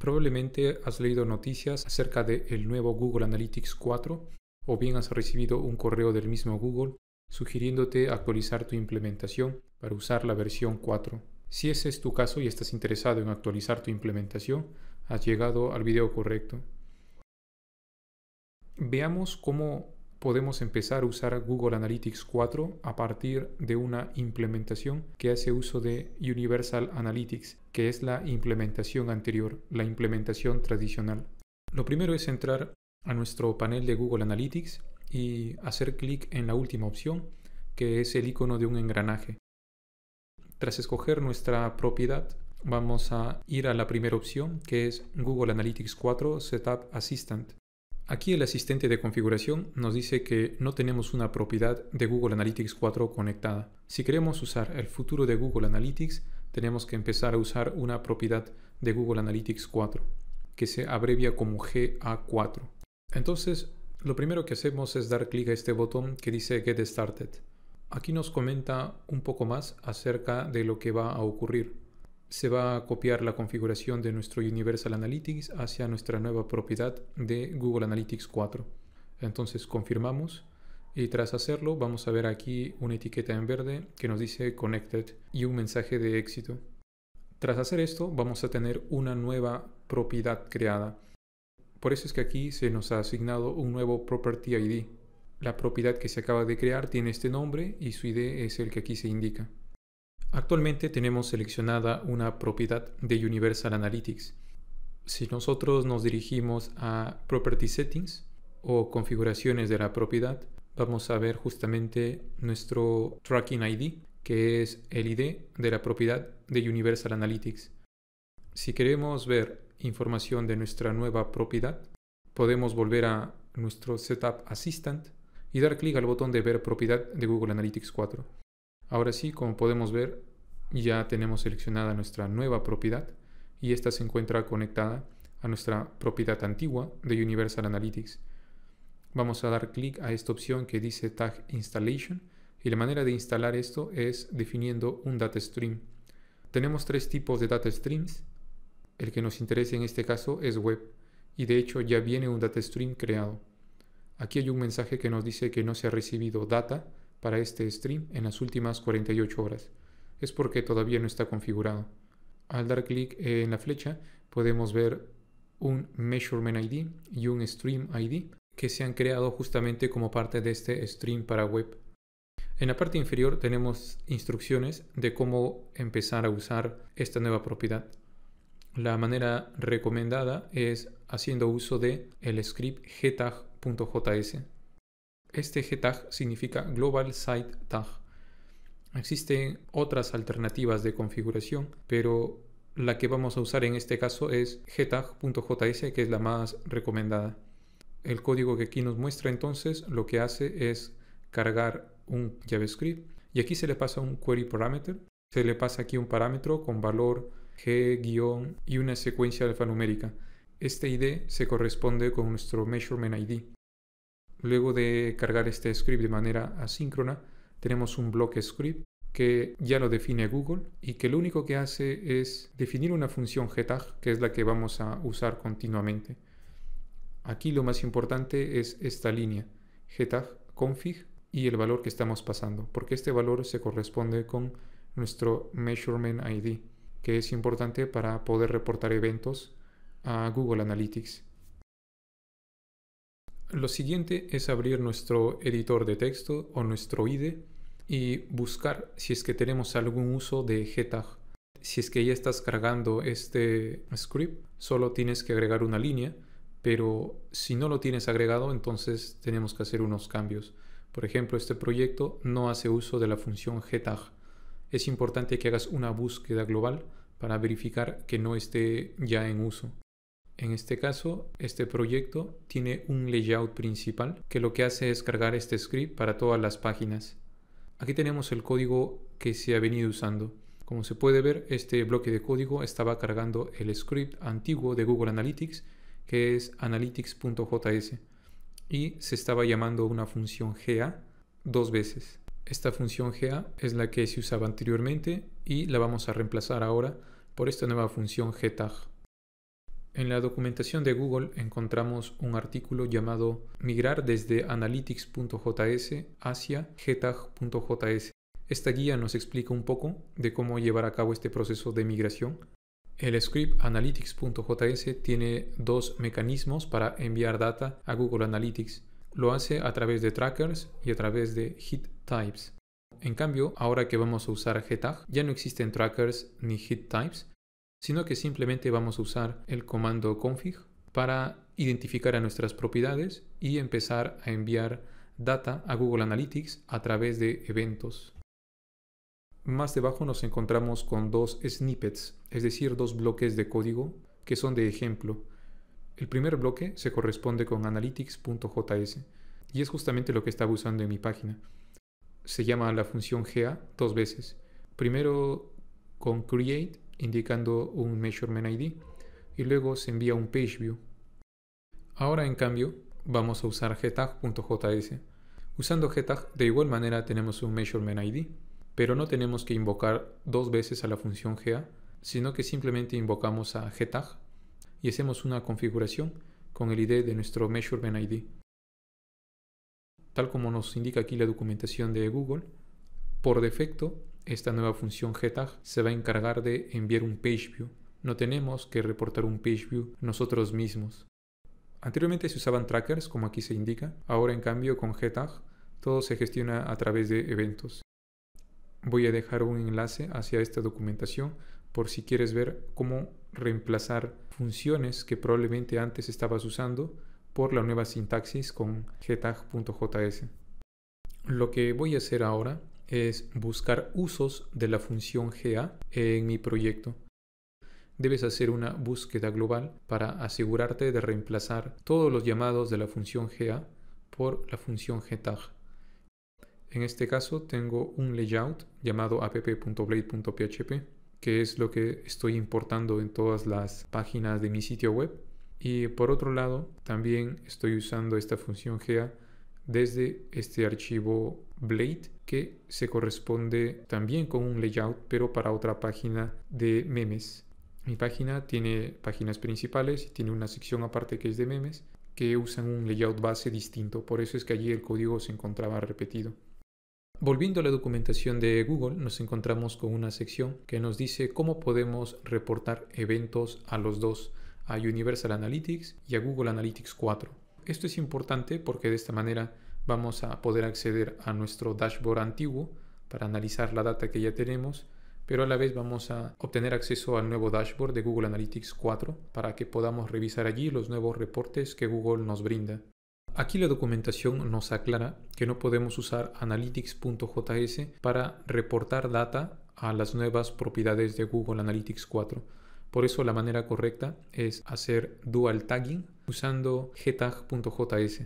Probablemente has leído noticias acerca del nuevo Google Analytics 4 o bien has recibido un correo del mismo Google sugiriéndote actualizar tu implementación para usar la versión 4. Si ese es tu caso y estás interesado en actualizar tu implementación, has llegado al video correcto. Veamos cómo podemos empezar a usar Google Analytics 4 a partir de una implementación que hace uso de Universal Analytics, que es la implementación anterior, la implementación tradicional. Lo primero es entrar a nuestro panel de Google Analytics y hacer clic en la última opción, que es el icono de un engranaje. Tras escoger nuestra propiedad, vamos a ir a la primera opción, que es Google Analytics 4 Setup Assistant. Aquí el asistente de configuración nos dice que no tenemos una propiedad de Google Analytics 4 conectada. Si queremos usar el futuro de Google Analytics, tenemos que empezar a usar una propiedad de Google Analytics 4, que se abrevia como GA4. Entonces, lo primero que hacemos es dar clic a este botón que dice Get Started. Aquí nos comenta un poco más acerca de lo que va a ocurrir se va a copiar la configuración de nuestro Universal Analytics hacia nuestra nueva propiedad de Google Analytics 4. Entonces confirmamos y tras hacerlo vamos a ver aquí una etiqueta en verde que nos dice Connected y un mensaje de éxito. Tras hacer esto vamos a tener una nueva propiedad creada. Por eso es que aquí se nos ha asignado un nuevo Property ID. La propiedad que se acaba de crear tiene este nombre y su ID es el que aquí se indica. Actualmente tenemos seleccionada una propiedad de Universal Analytics. Si nosotros nos dirigimos a Property Settings o configuraciones de la propiedad, vamos a ver justamente nuestro Tracking ID, que es el ID de la propiedad de Universal Analytics. Si queremos ver información de nuestra nueva propiedad, podemos volver a nuestro Setup Assistant y dar clic al botón de ver propiedad de Google Analytics 4. Ahora sí, como podemos ver, ya tenemos seleccionada nuestra nueva propiedad y esta se encuentra conectada a nuestra propiedad antigua de Universal Analytics. Vamos a dar clic a esta opción que dice Tag Installation y la manera de instalar esto es definiendo un data stream. Tenemos tres tipos de data streams. El que nos interesa en este caso es web y de hecho ya viene un data stream creado. Aquí hay un mensaje que nos dice que no se ha recibido data para este stream en las últimas 48 horas. Es porque todavía no está configurado. Al dar clic en la flecha podemos ver un Measurement ID y un Stream ID que se han creado justamente como parte de este stream para web. En la parte inferior tenemos instrucciones de cómo empezar a usar esta nueva propiedad. La manera recomendada es haciendo uso de el script gtag.js. Este gtag significa Global Site Tag. Existen otras alternativas de configuración, pero la que vamos a usar en este caso es gtag.js, que es la más recomendada. El código que aquí nos muestra entonces lo que hace es cargar un JavaScript y aquí se le pasa un query parameter. Se le pasa aquí un parámetro con valor g- y una secuencia alfanumérica. Este ID se corresponde con nuestro measurement ID. Luego de cargar este script de manera asíncrona, tenemos un bloque script que ya lo define Google y que lo único que hace es definir una función getTag que es la que vamos a usar continuamente. Aquí lo más importante es esta línea, getag config y el valor que estamos pasando, porque este valor se corresponde con nuestro measurement ID, que es importante para poder reportar eventos a Google Analytics. Lo siguiente es abrir nuestro editor de texto o nuestro IDE y buscar si es que tenemos algún uso de gtag. Si es que ya estás cargando este script, solo tienes que agregar una línea, pero si no lo tienes agregado, entonces tenemos que hacer unos cambios. Por ejemplo, este proyecto no hace uso de la función gtag. Es importante que hagas una búsqueda global para verificar que no esté ya en uso. En este caso, este proyecto tiene un layout principal que lo que hace es cargar este script para todas las páginas. Aquí tenemos el código que se ha venido usando. Como se puede ver, este bloque de código estaba cargando el script antiguo de Google Analytics, que es analytics.js, y se estaba llamando una función GA dos veces. Esta función GA es la que se usaba anteriormente y la vamos a reemplazar ahora por esta nueva función GTAG. En la documentación de Google encontramos un artículo llamado Migrar desde analytics.js hacia gtag.js. Esta guía nos explica un poco de cómo llevar a cabo este proceso de migración. El script analytics.js tiene dos mecanismos para enviar data a Google Analytics. Lo hace a través de trackers y a través de hit types. En cambio, ahora que vamos a usar GTAG, ya no existen trackers ni hit types, sino que simplemente vamos a usar el comando config para identificar a nuestras propiedades y empezar a enviar data a Google Analytics a través de eventos. Más debajo nos encontramos con dos snippets, es decir, dos bloques de código que son de ejemplo. El primer bloque se corresponde con analytics.js y es justamente lo que estaba usando en mi página. Se llama la función GA dos veces. Primero con create indicando un measurement ID y luego se envía un PageView. view. Ahora en cambio vamos a usar gtag.js. Usando gtag de igual manera tenemos un measurement ID, pero no tenemos que invocar dos veces a la función ga, sino que simplemente invocamos a gtag y hacemos una configuración con el ID de nuestro measurement ID. Tal como nos indica aquí la documentación de Google, por defecto esta nueva función GTAG se va a encargar de enviar un pageview. No tenemos que reportar un pageview nosotros mismos. Anteriormente se usaban trackers, como aquí se indica. Ahora, en cambio, con getTag todo se gestiona a través de eventos. Voy a dejar un enlace hacia esta documentación por si quieres ver cómo reemplazar funciones que probablemente antes estabas usando por la nueva sintaxis con getag.js. Lo que voy a hacer ahora es buscar usos de la función GA en mi proyecto. Debes hacer una búsqueda global para asegurarte de reemplazar todos los llamados de la función GA por la función GTAG. En este caso tengo un layout llamado app.blade.php, que es lo que estoy importando en todas las páginas de mi sitio web. Y por otro lado, también estoy usando esta función GA desde este archivo blade que se corresponde también con un layout, pero para otra página de memes. Mi página tiene páginas principales y tiene una sección aparte que es de memes que usan un layout base distinto, por eso es que allí el código se encontraba repetido. Volviendo a la documentación de Google, nos encontramos con una sección que nos dice cómo podemos reportar eventos a los dos, a Universal Analytics y a Google Analytics 4. Esto es importante porque de esta manera vamos a poder acceder a nuestro dashboard antiguo para analizar la data que ya tenemos, pero a la vez vamos a obtener acceso al nuevo dashboard de Google Analytics 4 para que podamos revisar allí los nuevos reportes que Google nos brinda. Aquí la documentación nos aclara que no podemos usar analytics.js para reportar data a las nuevas propiedades de Google Analytics 4. Por eso la manera correcta es hacer dual tagging usando gtag.js.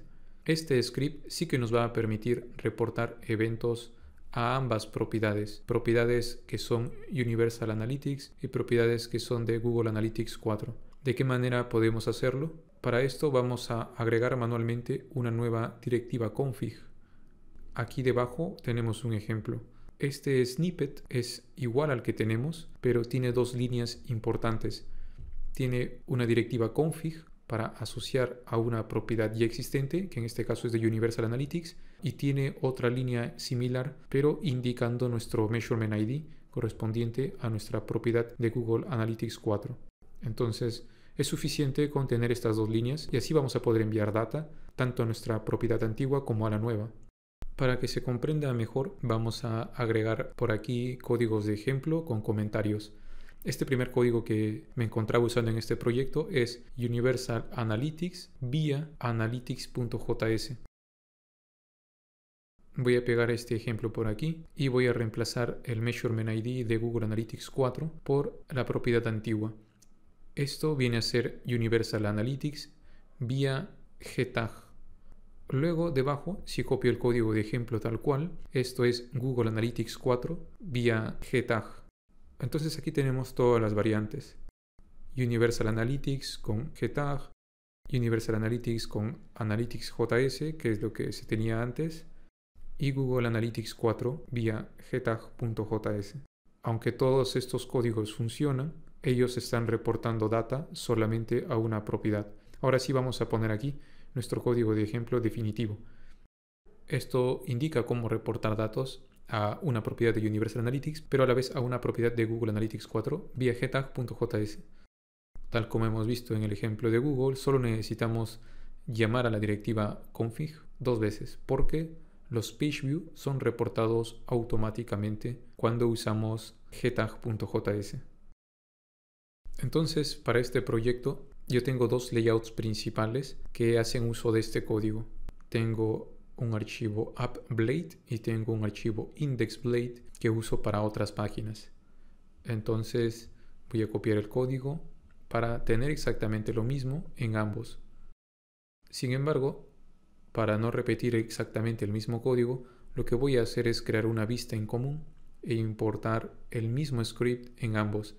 Este script sí que nos va a permitir reportar eventos a ambas propiedades, propiedades que son Universal Analytics y propiedades que son de Google Analytics 4. ¿De qué manera podemos hacerlo? Para esto vamos a agregar manualmente una nueva directiva config. Aquí debajo tenemos un ejemplo. Este snippet es igual al que tenemos, pero tiene dos líneas importantes. Tiene una directiva config para asociar a una propiedad ya existente, que en este caso es de Universal Analytics, y tiene otra línea similar, pero indicando nuestro Measurement ID correspondiente a nuestra propiedad de Google Analytics 4. Entonces, es suficiente contener estas dos líneas y así vamos a poder enviar data tanto a nuestra propiedad antigua como a la nueva. Para que se comprenda mejor, vamos a agregar por aquí códigos de ejemplo con comentarios. Este primer código que me encontraba usando en este proyecto es Universal Analytics vía analytics.js. Voy a pegar este ejemplo por aquí y voy a reemplazar el Measurement ID de Google Analytics 4 por la propiedad antigua. Esto viene a ser Universal Analytics vía gtag. Luego debajo, si copio el código de ejemplo tal cual, esto es Google Analytics 4 vía gtag. Entonces aquí tenemos todas las variantes. Universal Analytics con GTAG, Universal Analytics con Analytics.js, que es lo que se tenía antes, y Google Analytics 4 vía gtag.js. Aunque todos estos códigos funcionan, ellos están reportando data solamente a una propiedad. Ahora sí vamos a poner aquí nuestro código de ejemplo definitivo. Esto indica cómo reportar datos a una propiedad de Universal Analytics, pero a la vez a una propiedad de Google Analytics 4 vía gtag.js. Tal como hemos visto en el ejemplo de Google, solo necesitamos llamar a la directiva config dos veces, porque los PageView son reportados automáticamente cuando usamos gtag.js. Entonces, para este proyecto, yo tengo dos layouts principales que hacen uso de este código. Tengo un archivo app.blade y tengo un archivo index.blade que uso para otras páginas. Entonces voy a copiar el código para tener exactamente lo mismo en ambos. Sin embargo, para no repetir exactamente el mismo código, lo que voy a hacer es crear una vista en común e importar el mismo script en ambos.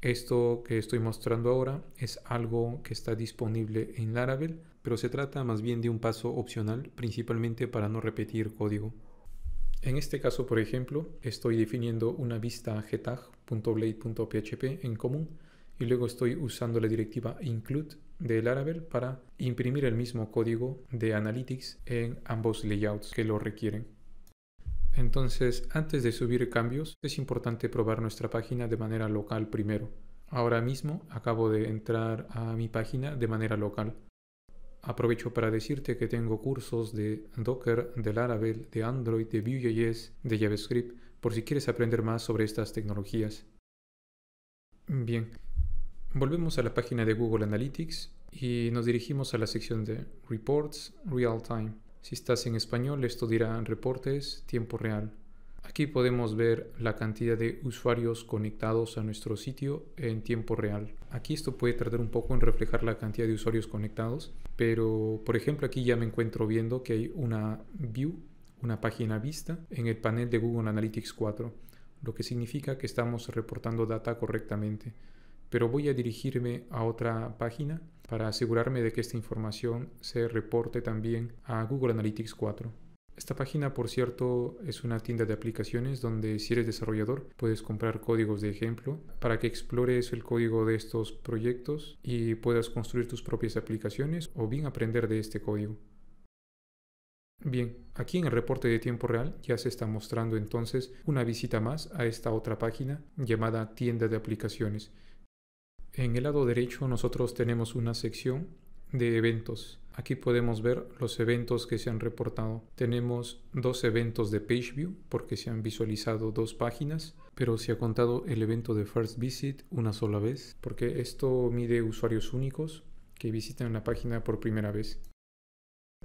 Esto que estoy mostrando ahora es algo que está disponible en Laravel pero se trata más bien de un paso opcional principalmente para no repetir código. En este caso, por ejemplo, estoy definiendo una vista getag.blade.php en común y luego estoy usando la directiva include del Laravel para imprimir el mismo código de Analytics en ambos layouts que lo requieren. Entonces, antes de subir cambios, es importante probar nuestra página de manera local primero. Ahora mismo acabo de entrar a mi página de manera local. Aprovecho para decirte que tengo cursos de Docker, de Laravel, de Android, de Vue.js, de JavaScript, por si quieres aprender más sobre estas tecnologías. Bien, volvemos a la página de Google Analytics y nos dirigimos a la sección de Reports Real Time. Si estás en español, esto dirá reportes tiempo real. Aquí podemos ver la cantidad de usuarios conectados a nuestro sitio en tiempo real. Aquí esto puede tardar un poco en reflejar la cantidad de usuarios conectados, pero por ejemplo aquí ya me encuentro viendo que hay una view, una página vista en el panel de Google Analytics 4, lo que significa que estamos reportando data correctamente. Pero voy a dirigirme a otra página para asegurarme de que esta información se reporte también a Google Analytics 4. Esta página, por cierto, es una tienda de aplicaciones donde si eres desarrollador puedes comprar códigos de ejemplo para que explores el código de estos proyectos y puedas construir tus propias aplicaciones o bien aprender de este código. Bien, aquí en el reporte de tiempo real ya se está mostrando entonces una visita más a esta otra página llamada tienda de aplicaciones. En el lado derecho nosotros tenemos una sección de eventos. Aquí podemos ver los eventos que se han reportado. Tenemos dos eventos de PageView porque se han visualizado dos páginas, pero se ha contado el evento de First Visit una sola vez porque esto mide usuarios únicos que visitan la página por primera vez.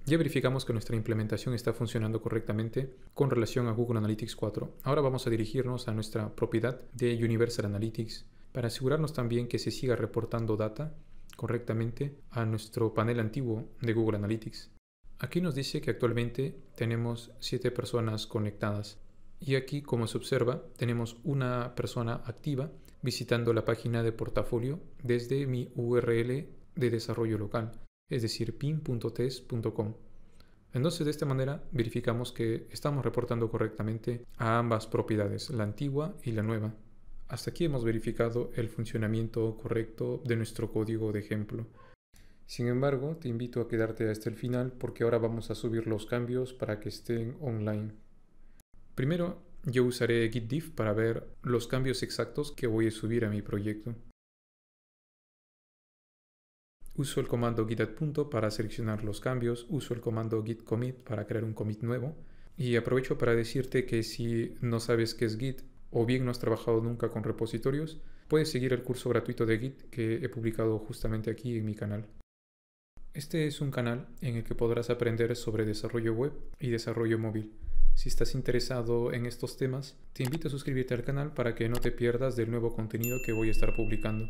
Ya verificamos que nuestra implementación está funcionando correctamente con relación a Google Analytics 4. Ahora vamos a dirigirnos a nuestra propiedad de Universal Analytics para asegurarnos también que se siga reportando data correctamente a nuestro panel antiguo de Google Analytics. Aquí nos dice que actualmente tenemos 7 personas conectadas y aquí como se observa tenemos una persona activa visitando la página de portafolio desde mi URL de desarrollo local, es decir, pin.test.com. Entonces de esta manera verificamos que estamos reportando correctamente a ambas propiedades, la antigua y la nueva. Hasta aquí hemos verificado el funcionamiento correcto de nuestro código de ejemplo. Sin embargo, te invito a quedarte hasta el final porque ahora vamos a subir los cambios para que estén online. Primero, yo usaré git diff para ver los cambios exactos que voy a subir a mi proyecto. Uso el comando git add punto para seleccionar los cambios, uso el comando git commit para crear un commit nuevo y aprovecho para decirte que si no sabes qué es git, o bien no has trabajado nunca con repositorios, puedes seguir el curso gratuito de Git que he publicado justamente aquí en mi canal. Este es un canal en el que podrás aprender sobre desarrollo web y desarrollo móvil. Si estás interesado en estos temas, te invito a suscribirte al canal para que no te pierdas del nuevo contenido que voy a estar publicando.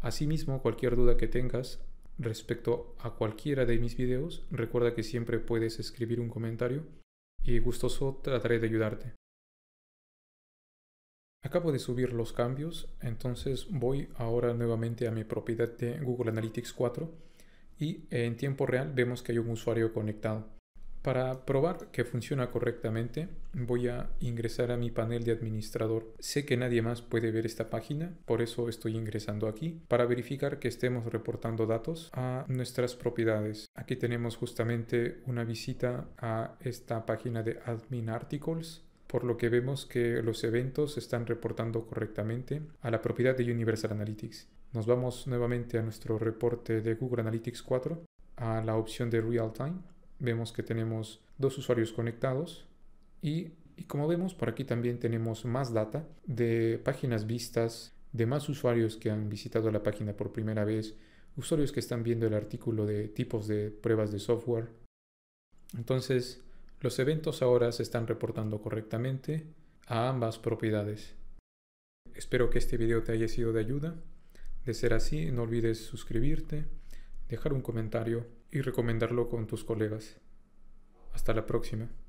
Asimismo, cualquier duda que tengas respecto a cualquiera de mis videos, recuerda que siempre puedes escribir un comentario y gustoso trataré de ayudarte. Acabo de subir los cambios, entonces voy ahora nuevamente a mi propiedad de Google Analytics 4 y eh, en tiempo real vemos que hay un usuario conectado. Para probar que funciona correctamente, voy a ingresar a mi panel de administrador. Sé que nadie más puede ver esta página, por eso estoy ingresando aquí, para verificar que estemos reportando datos a nuestras propiedades. Aquí tenemos justamente una visita a esta página de Admin Articles por lo que vemos que los eventos están reportando correctamente a la propiedad de Universal Analytics. Nos vamos nuevamente a nuestro reporte de Google Analytics 4, a la opción de Real Time. Vemos que tenemos dos usuarios conectados y, y como vemos por aquí también tenemos más data de páginas vistas, de más usuarios que han visitado la página por primera vez, usuarios que están viendo el artículo de tipos de pruebas de software. Entonces, los eventos ahora se están reportando correctamente a ambas propiedades. Espero que este video te haya sido de ayuda. De ser así, no olvides suscribirte, dejar un comentario y recomendarlo con tus colegas. Hasta la próxima.